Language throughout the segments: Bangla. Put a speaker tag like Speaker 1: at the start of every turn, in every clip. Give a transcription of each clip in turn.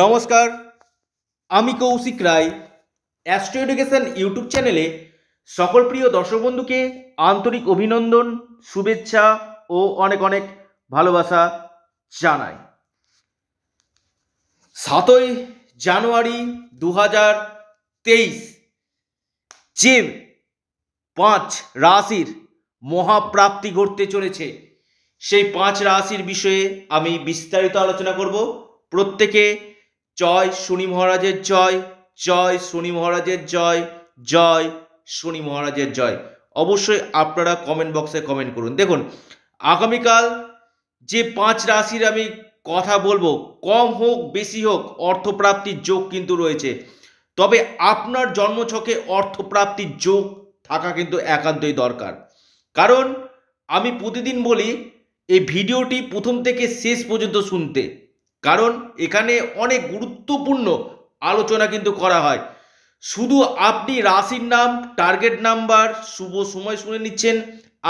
Speaker 1: নমস্কার আমি Koushik Roy Astro Education YouTube চ্যানেলে সকল প্রিয় দর্শক বন্ধুকে আন্তরিক অভিনন্দন শুভেচ্ছা ও অনেক অনেক ভালোবাসা জানাই সাতই জানুয়ারি দু হাজার তেইশ যে পাঁচ রাশির মহাপ্রাপ্তি ঘটতে চলেছে সেই পাঁচ রাশির বিষয়ে আমি বিস্তারিত আলোচনা করবো প্রত্যেকে জয় শনি মহারাজের জয় জয় শনি মহারাজের জয় জয় শনি মহারাজের জয় অবশ্যই আপনারা কমেন্ট বক্সে কমেন্ট করুন দেখুন আগামীকাল যে পাঁচ রাশির আমি কথা বলবো কম হোক বেশি হোক অর্থপ্রাপ্তির যোগ কিন্তু রয়েছে তবে আপনার জন্মছকে অর্থপ্রাপ্তির যোগ থাকা কিন্তু একান্তই দরকার কারণ আমি প্রতিদিন বলি এই ভিডিওটি প্রথম থেকে শেষ পর্যন্ত শুনতে কারণ এখানে অনেক গুরুত্বপূর্ণ আলোচনা কিন্তু করা হয় শুধু আপনি রাশির নাম টার্গেট নাম্বার শুভ সময় শুনে নিচ্ছেন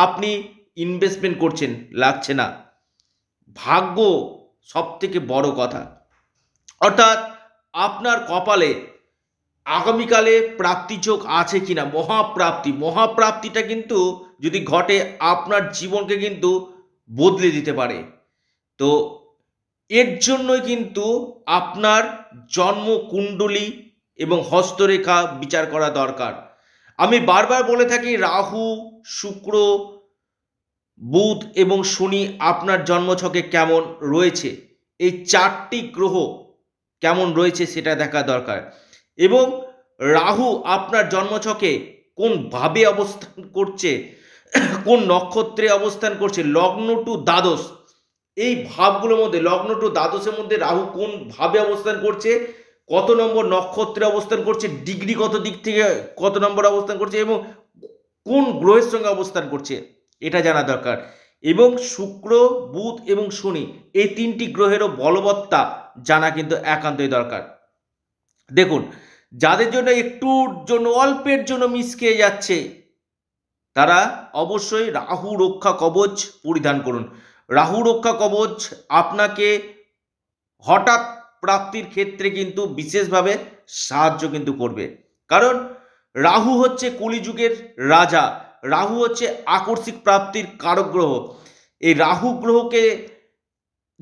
Speaker 1: আপনি ইনভেস্টমেন্ট করছেন লাগছে না ভাগ্য সব থেকে বড় কথা অর্থাৎ আপনার কপালে আগামীকালে প্রাপ্তি চোখ আছে কিনা মহাপ্রাপ্তি মহাপ্রাপ্তিটা কিন্তু যদি ঘটে আপনার জীবনকে কিন্তু বদলে দিতে পারে তো এর জন্যই কিন্তু আপনার জন্মকুণ্ডলী এবং হস্তরেখা বিচার করা দরকার আমি বারবার বলে থাকি রাহু শুক্র বুধ এবং শনি আপনার জন্মছকে কেমন রয়েছে এই চারটি গ্রহ কেমন রয়েছে সেটা দেখা দরকার এবং রাহু আপনার জন্মছকে কোনভাবে অবস্থান করছে কোন নক্ষত্রে অবস্থান করছে লগ্ন টু দ্বাদশ এই ভাবগুলোর মধ্যে লগ্ন টু দ্বাদশের মধ্যে রাহু কোন ভাবে অবস্থান করছে কত নম্বর নক্ষত্রে অবস্থান করছে ডিগ্রি কত দিক থেকে কত নম্বর অবস্থান করছে এবং কোন গ্রহের সঙ্গে অবস্থান করছে এটা জানা দরকার এবং শুক্র বুধ এবং শনি এই তিনটি গ্রহেরও বলবত্তা জানা কিন্তু একান্তই দরকার দেখুন যাদের জন্য একটুর জন্য অল্পের জন্য খেয়ে যাচ্ছে তারা অবশ্যই রাহু রক্ষা কবচ পরিধান করুন রাহু রক্ষা কবচ আপনাকে হঠাৎ প্রাপ্তির ক্ষেত্রে কিন্তু বিশেষভাবে সাহায্য কিন্তু করবে কারণ রাহু হচ্ছে কলিযুগের রাজা রাহু হচ্ছে আকস্মিক প্রাপ্তির কারক গ্রহ এই রাহু গ্রহকে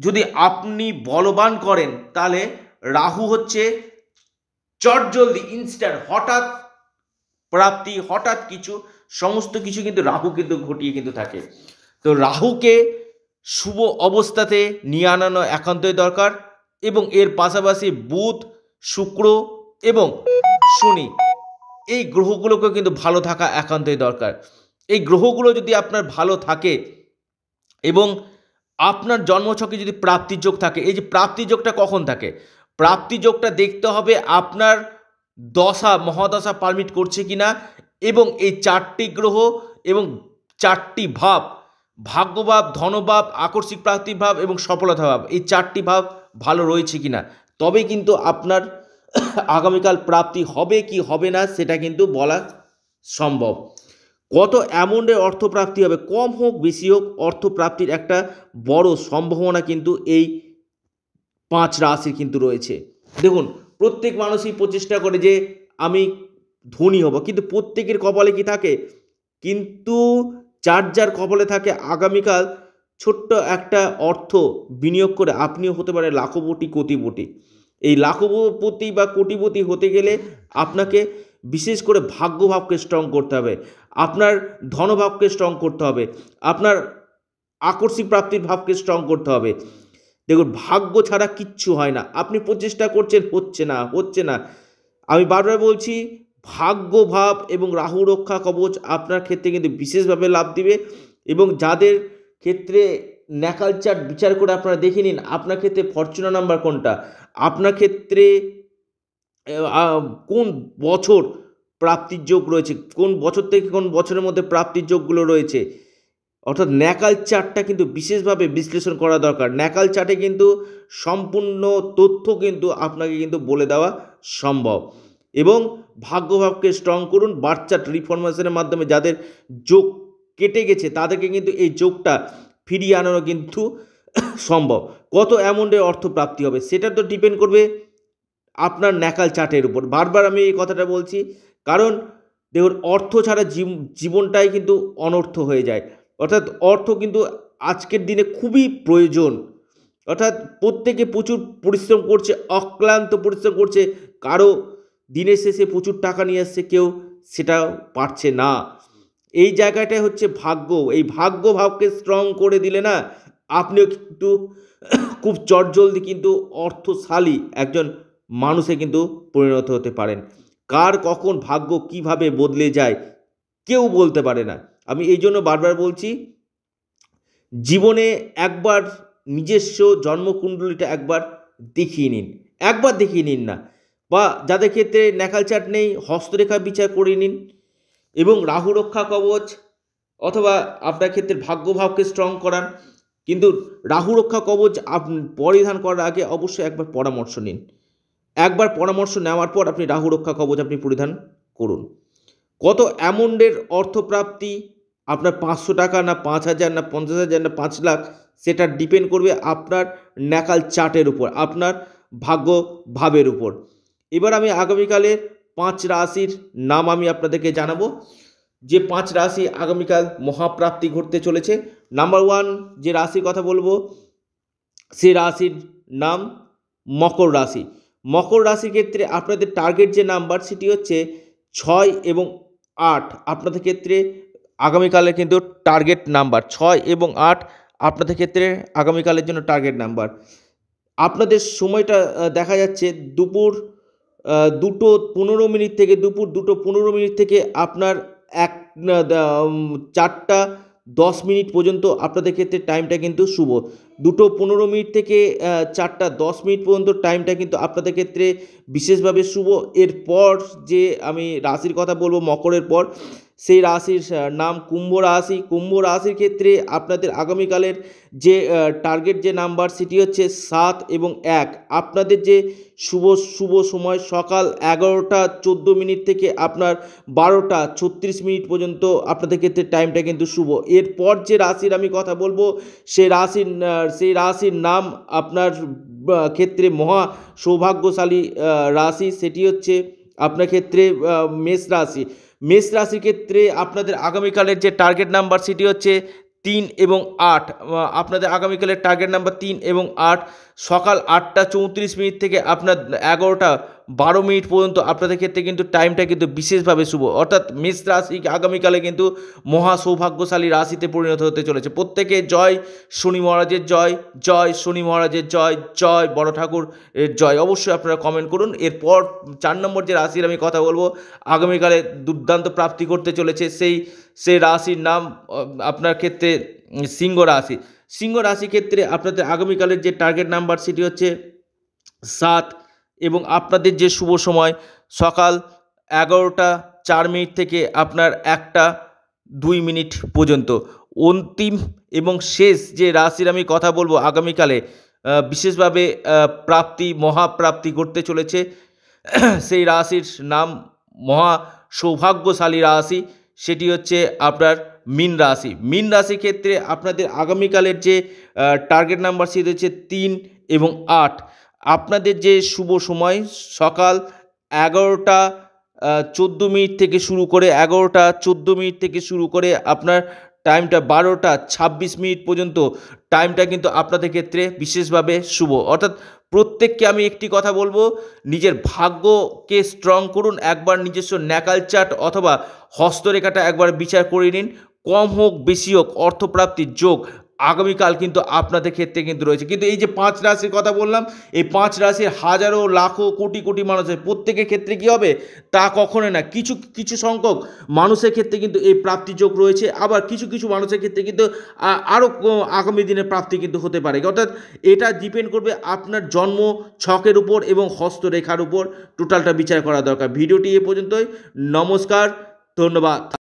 Speaker 1: যদি আপনি বলবান করেন তাহলে রাহু হচ্ছে চটজলদি ইনস্ট্যান্ট হঠাৎ প্রাপ্তি হঠাৎ কিছু সমস্ত কিছু কিন্তু রাহু কিন্তু ঘটিয়ে কিন্তু থাকে তো রাহুকে শুভ অবস্থাতে নিয়ে আনানো একান্তই দরকার এবং এর পাশাপাশি বুধ শুক্র এবং শনি এই গ্রহগুলোকেও কিন্তু ভালো থাকা একান্তই দরকার এই গ্রহগুলো যদি আপনার ভালো থাকে এবং আপনার জন্মছকে যদি প্রাপ্তিযোগ থাকে এই যে প্রাপ্তিযোগটা কখন থাকে প্রাপ্তিযোগটা দেখতে হবে আপনার দশা মহাদশা পারমিট করছে কি না এবং এই চারটি গ্রহ এবং চারটি ভাব ভাগ্যভাব ধনভাব প্রাপ্তির ভাব এবং সফলতা ভাব এই চারটি ভাব ভালো রয়েছে কি না তবে কিন্তু আপনার আগামীকাল প্রাপ্তি হবে কি হবে না সেটা কিন্তু বলা সম্ভব কত অ্যামাউন্টের অর্থপ্রাপ্তি হবে কম হোক বেশি হোক অর্থপ্রাপ্তির একটা বড় সম্ভাবনা কিন্তু এই পাঁচ রাশির কিন্তু রয়েছে দেখুন প্রত্যেক মানুষই প্রচেষ্টা করে যে আমি ধনী হব কিন্তু প্রত্যেকের কপালে কি থাকে কিন্তু যার যার কপালে থাকে আগামীকাল ছোট্ট একটা অর্থ বিনিয়োগ করে আপনিও হতে পারে লাখপতি কোটিপতি এই লাখপতি বা কোটিপতি হতে গেলে আপনাকে বিশেষ করে ভাগ্যভাবকে স্ট্রং করতে হবে আপনার ধনভাবকে স্ট্রং করতে হবে আপনার আকর্ষিক প্রাপ্তির ভাবকে স্ট্রং করতে হবে দেখুন ভাগ্য ছাড়া কিচ্ছু হয় না আপনি প্রচেষ্টা করছেন হচ্ছে না হচ্ছে না আমি বারবার বলছি ভাগ্যভাব এবং রাহু রক্ষা কবচ আপনার ক্ষেত্রে কিন্তু বিশেষভাবে লাভ দিবে এবং যাদের ক্ষেত্রে ন্যাকাল চার্ট বিচার করে আপনারা দেখে নিন আপনার ক্ষেত্রে ফরচুনা নাম্বার কোনটা আপনার ক্ষেত্রে কোন বছর প্রাপ্তির যোগ রয়েছে কোন বছর থেকে কোন বছরের মধ্যে প্রাপ্তির যোগগুলো রয়েছে অর্থাৎ ন্যাকাল চার্টটা কিন্তু বিশেষভাবে বিশ্লেষণ করা দরকার ন্যাকাল চার্টে কিন্তু সম্পূর্ণ তথ্য কিন্তু আপনাকে কিন্তু বলে দেওয়া সম্ভব এবং ভাগ্যভাবকে স্ট্রং করুন বাচ্চা রিফরমেশনের মাধ্যমে যাদের যোগ কেটে গেছে তাদেরকে কিন্তু এই যোগটা ফিরিয়ে আনানো কিন্তু সম্ভব কত অ্যামাউন্টের অর্থ প্রাপ্তি হবে সেটা তো ডিপেন্ড করবে আপনার ন্যাকাল চার্টের উপর বারবার আমি এই কথাটা বলছি কারণ দেখুন অর্থ ছাড়া জীবনটাই কিন্তু অনর্থ হয়ে যায় অর্থাৎ অর্থ কিন্তু আজকের দিনে খুবই প্রয়োজন অর্থাৎ প্রত্যেকে প্রচুর পরিশ্রম করছে অক্লান্ত পরিশ্রম করছে কারো দিনের শেষে প্রচুর টাকা নিয়ে আসছে কেউ সেটা পারছে না এই জায়গাটাই হচ্ছে ভাগ্য এই ভাগ্য ভাবকে স্ট্রং করে দিলে না আপনিও কিন্তু খুব চটজলদি কিন্তু অর্থশালী একজন মানুষে কিন্তু পরিণত হতে পারেন কার কখন ভাগ্য কিভাবে বদলে যায় কেউ বলতে পারে না আমি এই জন্য বারবার বলছি জীবনে একবার নিজস্ব জন্মকুণ্ডলিটা একবার দেখিয়ে নিন একবার দেখিয়ে নিন না বা যাদের ক্ষেত্রে ন্যাকাল চাট নেই হস্তরেখা বিচার করে নিন এবং রাহু রক্ষা কবচ অথবা আপনার ক্ষেত্রে ভাগ্যভাবকে স্ট্রং করান কিন্তু রাহু রক্ষা কবচ পরিধান করার আগে অবশ্যই একবার পরামর্শ নিন একবার পরামর্শ নেওয়ার পর আপনি রাহু রক্ষা কবচ আপনি পরিধান করুন কত অ্যামাউন্টের অর্থপ্রাপ্তি আপনার পাঁচশো টাকা না পাঁচ হাজার না পঞ্চাশ হাজার না পাঁচ লাখ সেটা ডিপেন্ড করবে আপনার ন্যাকাল চার্টের উপর আপনার ভাগ্যভাবের উপর এবার আমি আগামীকালের পাঁচ রাশির নাম আমি আপনাদেরকে জানাবো যে পাঁচ রাশি আগামীকাল মহাপ্রাপ্তি ঘটতে চলেছে নাম্বার ওয়ান যে রাশির কথা বলবো সে রাশির নাম মকর রাশি মকর রাশির ক্ষেত্রে আপনাদের টার্গেট যে নাম্বার সেটি হচ্ছে ছয় এবং আট আপনাদের ক্ষেত্রে আগামীকালের কিন্তু টার্গেট নাম্বার ছয় এবং আট আপনাদের ক্ষেত্রে আগামীকালের জন্য টার্গেট নাম্বার আপনাদের সময়টা দেখা যাচ্ছে দুপুর দুটো পনেরো মিনিট থেকে দুপুর দুটো পনেরো মিনিট থেকে আপনার এক চারটা দশ মিনিট পর্যন্ত আপনাদের ক্ষেত্রে টাইমটা কিন্তু শুভ দুটো পনেরো মিনিট থেকে চারটা দশ মিনিট পর্যন্ত টাইমটা কিন্তু আপনাদের ক্ষেত্রে বিশেষভাবে শুভ এরপর যে আমি রাশির কথা বলবো মকরের পর সেই রাশির নাম কুম্ভ রাশি কুম্ভ রাশির ক্ষেত্রে আপনাদের আগামীকালের যে টার্গেট যে নাম্বার সেটি হচ্ছে সাত এবং এক আপনাদের যে শুভ শুভ সময় সকাল এগারোটা চোদ্দো মিনিট থেকে আপনার বারোটা ছত্রিশ মিনিট পর্যন্ত আপনাদের ক্ষেত্রে টাইমটা কিন্তু শুভ এরপর যে রাশির আমি কথা বলবো সে রাশির সেই রাশির নাম আপনার ক্ষেত্রে মহা সৌভাগ্যশালী রাশি সেটি হচ্ছে আপনার ক্ষেত্রে মেষ রাশি মেষ রাশির ক্ষেত্রে আপনাদের আগামীকালের যে টার্গেট নাম্বার সেটি হচ্ছে তিন এবং আট আপনাদের আগামীকালের টার্গেট নাম্বার তিন এবং আট সকাল আটটা চৌত্রিশ মিনিট থেকে আপনার এগারোটা বারো মিনিট পর্যন্ত আপনাদের ক্ষেত্রে কিন্তু টাইমটা কিন্তু বিশেষভাবে শুভ অর্থাৎ মেষ রাশি আগামীকালে কিন্তু মহা সৌভাগ্যশালী রাশিতে পরিণত হতে চলেছে প্রত্যেকে জয় শনি মহারাজের জয় জয় শনি মহারাজের জয় জয় বড় ঠাকুর এর জয় অবশ্যই আপনারা কমেন্ট করুন এরপর চার নম্বর যে রাশির আমি কথা বলবো আগামীকালে দুর্দান্ত প্রাপ্তি করতে চলেছে সেই সেই রাশির নাম আপনার ক্ষেত্রে সিংহ রাশি সিংহ রাশি ক্ষেত্রে আপনাদের আগামীকালের যে টার্গেট নাম্বার সেটি হচ্ছে সাত এবং আপনাদের যে শুভ সময় সকাল এগারোটা চার মিনিট থেকে আপনার একটা দুই মিনিট পর্যন্ত অন্তিম এবং শেষ যে রাশির আমি কথা বলবো আগামীকালে বিশেষভাবে প্রাপ্তি মহাপ্রাপ্তি করতে চলেছে সেই রাশির নাম মহা সৌভাগ্যশালী রাশি সেটি হচ্ছে আপনার মিন রাশি মিন রাশি ক্ষেত্রে আপনাদের আগামীকালের যে টার্গেট নাম্বার সে রয়েছে তিন এবং আট আপনাদের যে শুভ সময় সকাল এগারোটা চোদ্দো মিনিট থেকে শুরু করে এগারোটা চোদ্দো মিনিট থেকে শুরু করে আপনার টাইমটা বারোটা ছাব্বিশ মিনিট পর্যন্ত টাইমটা কিন্তু আপনাদের ক্ষেত্রে বিশেষভাবে শুভ অর্থাৎ প্রত্যেককে আমি একটি কথা বলবো নিজের ভাগ্যকে স্ট্রং করুন একবার নিজস্ব ন্যাকাল চার্ট অথবা হস্তরেখাটা একবার বিচার করে নিন কম হোক বেশি হোক অর্থপ্রাপ্তির যোগ আগামীকাল কিন্তু আপনাদের ক্ষেত্রে কিন্তু রয়েছে কিন্তু এই যে পাঁচ রাশির কথা বললাম এই পাঁচ রাশির হাজারো লাখো কোটি কোটি মানুষের প্রত্যেকের ক্ষেত্রে কি হবে তা কখনো না কিছু কিছু সংখ্যক মানুষের ক্ষেত্রে কিন্তু এই প্রাপ্তি যোগ রয়েছে আবার কিছু কিছু মানুষের ক্ষেত্রে কিন্তু আরও আগামী দিনে প্রাপ্তি কিন্তু হতে পারে অর্থাৎ এটা ডিপেন্ড করবে আপনার জন্ম ছকের উপর এবং হস্তরেখার উপর টোটালটা বিচার করা দরকার ভিডিওটি এ পর্যন্তই নমস্কার ধন্যবাদ